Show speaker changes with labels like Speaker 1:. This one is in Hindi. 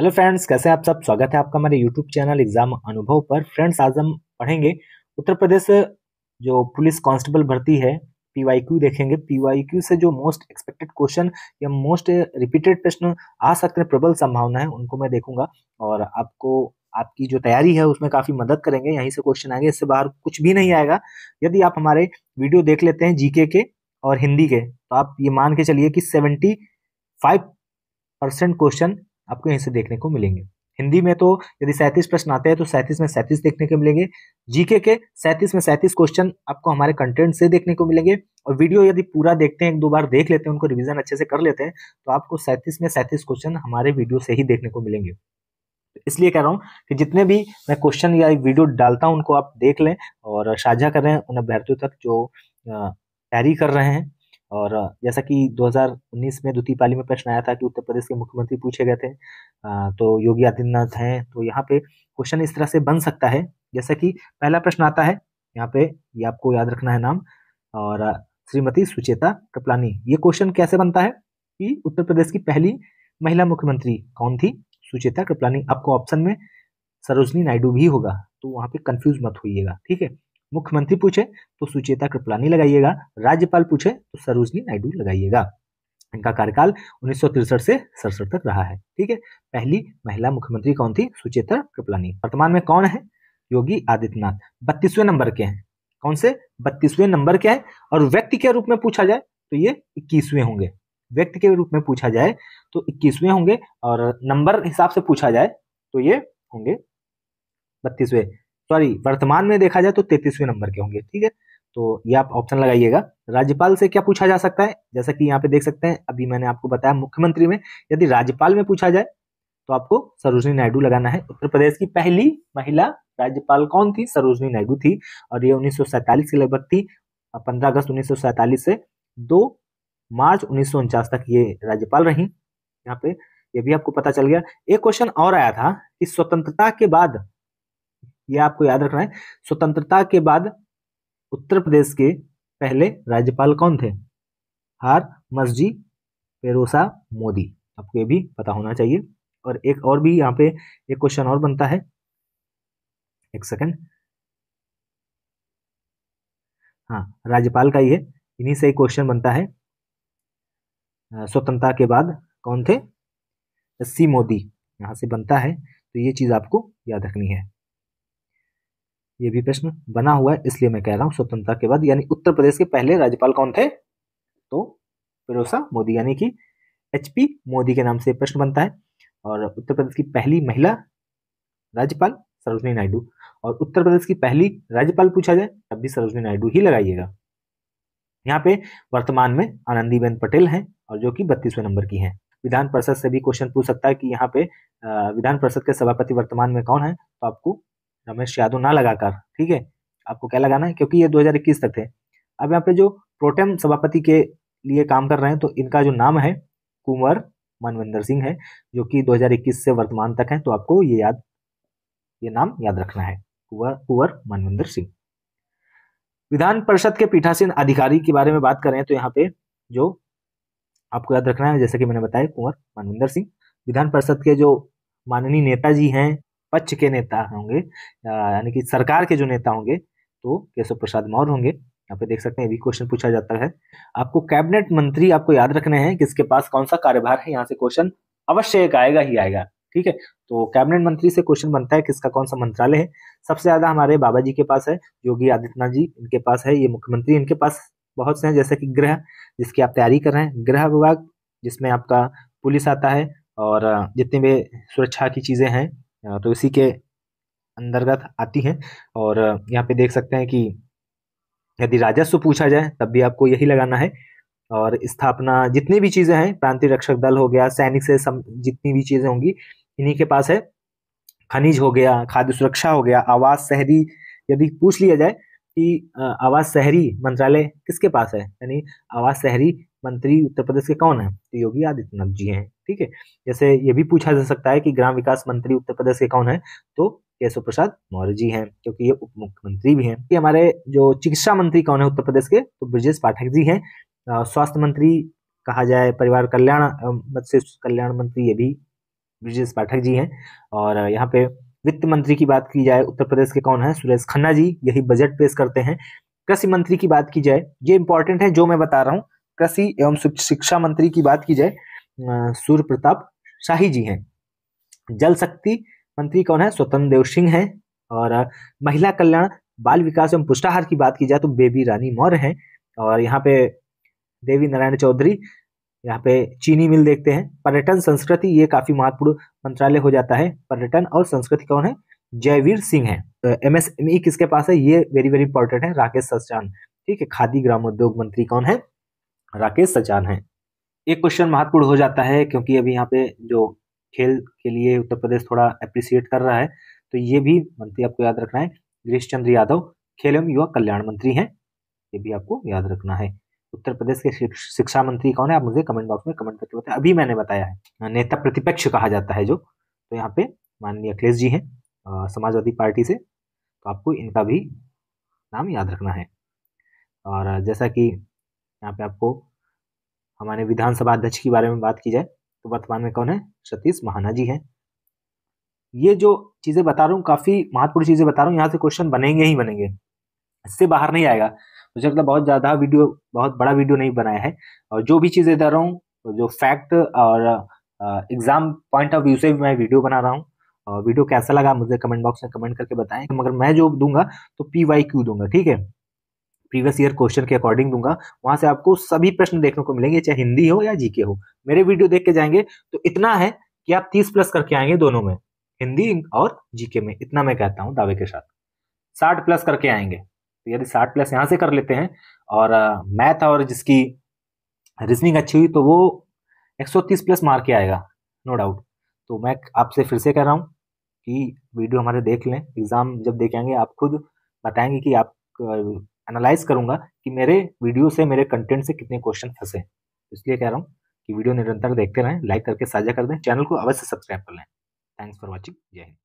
Speaker 1: हेलो फ्रेंड्स कैसे आप सब स्वागत है आपका हमारे यूट्यूब चैनल एग्जाम अनुभव पर फ्रेंड्स आज हम पढ़ेंगे उत्तर प्रदेश जो पुलिस कांस्टेबल भर्ती है पीवाईक्यू देखेंगे पीवाईक्यू से जो मोस्ट एक्सपेक्टेड क्वेश्चन या मोस्ट रिपीटेड प्रश्न आ सकते हैं प्रबल संभावना है उनको मैं देखूंगा और आपको आपकी जो तैयारी है उसमें काफ़ी मदद करेंगे यहीं से क्वेश्चन आएंगे इससे बाहर कुछ भी नहीं आएगा यदि आप हमारे वीडियो देख लेते हैं जीके के और हिंदी के तो आप ये मान के चलिए कि सेवेंटी फाइव परसेंट क्वेश्चन आपको यहीं से देखने को मिलेंगे हिंदी में तो यदि सैंतीस प्रश्न आते हैं तो सैंतीस में सैंतीस देखने को मिलेंगे जीके के सैंतीस में सैंतीस क्वेश्चन आपको हमारे कंटेंट से देखने को मिलेंगे और वीडियो यदि पूरा देखते हैं एक दो बार देख लेते हैं उनको रिविजन अच्छे से कर लेते हैं तो आपको सैंतीस में सैंतीस क्वेश्चन हमारे वीडियो से ही देखने को मिलेंगे इसलिए कह रहा हूँ कि जितने भी मैं क्वेश्चन या वीडियो डालता हूँ उनको आप देख लें और साझा करें उन अभ्यर्थियों तक जो तैयारी कर रहे हैं और जैसा कि 2019 में द्वितीय पाली में प्रश्न आया था कि उत्तर प्रदेश के मुख्यमंत्री पूछे गए थे तो योगी आदित्यनाथ हैं तो यहाँ पे क्वेश्चन इस तरह से बन सकता है जैसा कि पहला प्रश्न आता है यहाँ पे ये आपको याद रखना है नाम और श्रीमती सुचेता कृपलानी ये क्वेश्चन कैसे बनता है कि उत्तर प्रदेश की पहली महिला मुख्यमंत्री कौन थी सुचेता कृपलानी आपको ऑप्शन में सरोजनी नायडू भी होगा तो वहाँ पे कंफ्यूज मत होइएगा ठीक है मुख्यमंत्री पूछे तो सुचेता कृपलानी लगाइएगा राज्यपाल पूछे तो सरोजनी नायडू लगाइएगा इनका कार्यकाल उन्नीस से सड़सठ तक रहा है ठीक है पहली महिला मुख्यमंत्री कौन थी सुचेता कृपलानी वर्तमान में कौन है योगी आदित्यनाथ बत्तीसवें नंबर के हैं कौन से बत्तीसवें नंबर के हैं और व्यक्ति के रूप में पूछा जाए तो ये इक्कीसवें होंगे व्यक्ति के रूप में पूछा जाए तो इक्कीसवें होंगे और नंबर हिसाब से पूछा जाए तो ये होंगे बत्तीसवें सॉरी वर्तमान में देखा जाए तो तैतीसवें नंबर के होंगे ठीक है तो ये आप ऑप्शन लगाइएगा राज्यपाल से क्या पूछा जा सकता है जैसा कि यहाँ पे देख सकते हैं अभी मैंने आपको बताया मुख्यमंत्री में यदि राज्यपाल में पूछा जाए तो आपको सरोजनी नायडू लगाना है उत्तर प्रदेश की पहली महिला राज्यपाल कौन थी सरोजनी नायडू थी और ये उन्नीस के लगभग थी पंद्रह अगस्त उन्नीस से दो मार्च उन्नीस तक ये राज्यपाल रही यहाँ पे ये भी आपको पता चल गया एक क्वेश्चन और आया था कि स्वतंत्रता के बाद ये आपको याद रखना है स्वतंत्रता के बाद उत्तर प्रदेश के पहले राज्यपाल कौन थे हार मस्जिद पेरोसा मोदी आपको ये भी पता होना चाहिए और एक और भी यहाँ पे एक क्वेश्चन और बनता है एक सेकंड हाँ राज्यपाल का ये इन्हीं से एक क्वेश्चन बनता है स्वतंत्रता के बाद कौन थे सी मोदी यहां से बनता है तो ये चीज़ आपको याद रखनी है ये भी प्रश्न बना हुआ है इसलिए मैं कह रहा हूँ स्वतंत्रता के बाद यानी उत्तर प्रदेश के पहले राज्यपाल कौन थे तो फिरोसा मोदी यानी कि एच पी मोदी के नाम से प्रश्न बनता है और उत्तर प्रदेश की पहली महिला राज्यपाल सरोजनी नायडू और उत्तर प्रदेश की पहली राज्यपाल पूछा जाए तब भी सरोजनी नायडू ही लगाइएगा यहाँ पे वर्तमान में आनंदीबेन पटेल हैं और जो कि बत्तीसवें नंबर की हैं विधान परिषद से भी क्वेश्चन पूछ सकता है कि यहाँ पे विधान परिषद के सभापति वर्तमान में कौन है तो आपको रमेश यादव ना लगाकर ठीक है आपको क्या लगाना है क्योंकि ये 2021 तक थे अब यहाँ पे जो प्रोटेम सभापति के लिए काम कर रहे हैं तो इनका जो नाम है कुंवर मनविंदर सिंह है जो कि 2021 से वर्तमान तक है तो आपको ये याद ये नाम याद रखना है कुंवर कुंवर मनविंदर सिंह विधान परिषद के पीठासीन अधिकारी के बारे में बात करें तो यहाँ पे जो आपको याद रखना है जैसे कि मैंने बताया कुंवर मनविंदर सिंह विधान परिषद के जो माननीय नेताजी हैं पक्ष के नेता होंगे यानी कि सरकार के जो नेता होंगे तो केशव प्रसाद मौर्य होंगे यहाँ पे देख सकते हैं भी क्वेश्चन पूछा जाता है आपको कैबिनेट मंत्री आपको याद रखने हैं किसके पास कौन सा कार्यभार है यहाँ से क्वेश्चन अवश्य एक आएगा ही आएगा ठीक है तो कैबिनेट मंत्री से क्वेश्चन बनता है किसका कौन सा मंत्रालय है सबसे ज्यादा हमारे बाबा जी के पास है योगी आदित्यनाथ जी इनके पास है ये मुख्यमंत्री इनके पास बहुत से हैं जैसे कि गृह जिसकी आप तैयारी कर रहे हैं गृह विभाग जिसमें आपका पुलिस आता है और जितने भी सुरक्षा की चीजें हैं तो इसी के अंतर्गत आती है और यहाँ पे देख सकते हैं कि यदि राजस्व पूछा जाए तब भी आपको यही लगाना है और स्थापना जितनी भी चीज़ें हैं प्रांतीय रक्षक दल हो गया सैनिक से सम, जितनी भी चीज़ें होंगी इन्हीं के पास है खनिज हो गया खाद्य सुरक्षा हो गया आवास शहरी यदि पूछ लिया जाए कि आवास शहरी मंत्रालय किसके पास है यानी आवास शहरी मंत्री उत्तर प्रदेश के कौन है तो योगी आदित्यनाथ जी हैं ठीक है जैसे ये भी पूछा जा सकता है कि ग्राम विकास मंत्री उत्तर प्रदेश के कौन है तो केशव प्रसाद मौर्य जी हैं क्योंकि ये उप मुख्यमंत्री भी हैं कि हमारे जो चिकित्सा मंत्री कौन है उत्तर प्रदेश के तो ब्रजेश पाठक जी हैं स्वास्थ्य मंत्री कहा जाए परिवार कल्याण मत्स्य कल्याण मंत्री ये भी ब्रजेश पाठक जी हैं और यहाँ पे वित्त मंत्री की बात की जाए उत्तर प्रदेश के कौन है सुरेश खन्ना जी यही बजट पेश करते हैं कृषि मंत्री की बात की जाए ये इंपॉर्टेंट है जो मैं बता रहा हूँ कृषि एवं शिक्षा मंत्री की बात की जाए सूर्य प्रताप शाही जी हैं जल शक्ति मंत्री कौन है स्वतंत्र देव सिंह है और महिला कल्याण बाल विकास एवं पुष्टाहार की बात की जाए तो बेबी रानी मौर्य हैं और यहाँ पे देवी नारायण चौधरी यहाँ पे चीनी मिल देखते हैं पर्यटन संस्कृति ये काफी महत्वपूर्ण मंत्रालय हो जाता है पर्यटन और संस्कृति कौन है जयवीर सिंह है एम ई किसके पास है ये वेरी वेरी इंपॉर्टेंट है राकेश सचान ठीक है खादी ग्रामोद्योग मंत्री कौन है राकेश सचान है एक क्वेश्चन महत्वपूर्ण हो जाता है क्योंकि अभी यहाँ पे जो खेल के लिए उत्तर प्रदेश थोड़ा अप्रिसिएट कर रहा है तो ये भी मंत्री आपको याद रखना है गिरीश चंद्र यादव खेल एवं युवा कल्याण मंत्री है ये भी आपको याद रखना है उत्तर प्रदेश के शिक्षा मंत्री कौन है आप मुझे कमेंट बॉक्स में कमेंट करके बताएं अभी मैंने बताया है नेता प्रतिपक्ष कहा जाता है जो तो यहाँ पे माननीय अखिलेश जी हैं समाजवादी पार्टी से तो आपको इनका भी नाम याद रखना है और जैसा कि यहाँ पे आपको हमारे विधानसभा अध्यक्ष के बारे में बात की जाए तो वर्तमान में कौन है सतीश महाना जी हैं ये जो चीज़ें बता रहा हूँ काफ़ी महत्वपूर्ण चीज़ें बता रहा हूँ यहाँ से क्वेश्चन बनेंगे ही बनेंगे इससे बाहर नहीं आएगा मुझे लगता मतलब बहुत ज़्यादा वीडियो बहुत बड़ा वीडियो नहीं बनाया है और जो भी चीज़ें दे रहा हूँ जो फैक्ट और एग्ज़ाम पॉइंट ऑफ व्यू से भी मैं वीडियो बना रहा हूँ और वीडियो कैसा लगा मुझे कमेंट बॉक्स में कमेंट करके बताएं मगर मैं जो दूंगा तो पी वाई क्यू दूंगा ठीक है प्रीवियस ईयर क्वेश्चन के अकॉर्डिंग दूंगा वहां से आपको सभी प्रश्न देखने को मिलेंगे चाहे हिंदी हो या जीके हो मेरे वीडियो देख के जाएंगे तो इतना है कि आप तीस प्लस करके आएंगे दोनों में हिंदी और जीके में इतना मैं कहता हूँ दावे के साथ साठ प्लस करके आएंगे तो यदि साठ प्लस यहाँ से कर लेते हैं और मैथ और जिसकी रीजनिंग अच्छी हुई तो वो 130 प्लस मार के आएगा नो डाउट तो मैं आपसे फिर से कह रहा हूँ कि वीडियो हमारे देख लें एग्ज़ाम जब देखेंगे आप खुद बताएंगे कि आप एनालाइज करूँगा कि मेरे वीडियो से मेरे कंटेंट से कितने क्वेश्चन फंसे इसलिए कह रहा हूँ कि वीडियो निरंतर देखते रहें लाइक करके साझा कर दें चैनल को अवश्य सब्सक्राइब कर लें थैंक्स फॉर वॉचिंग जय हिंद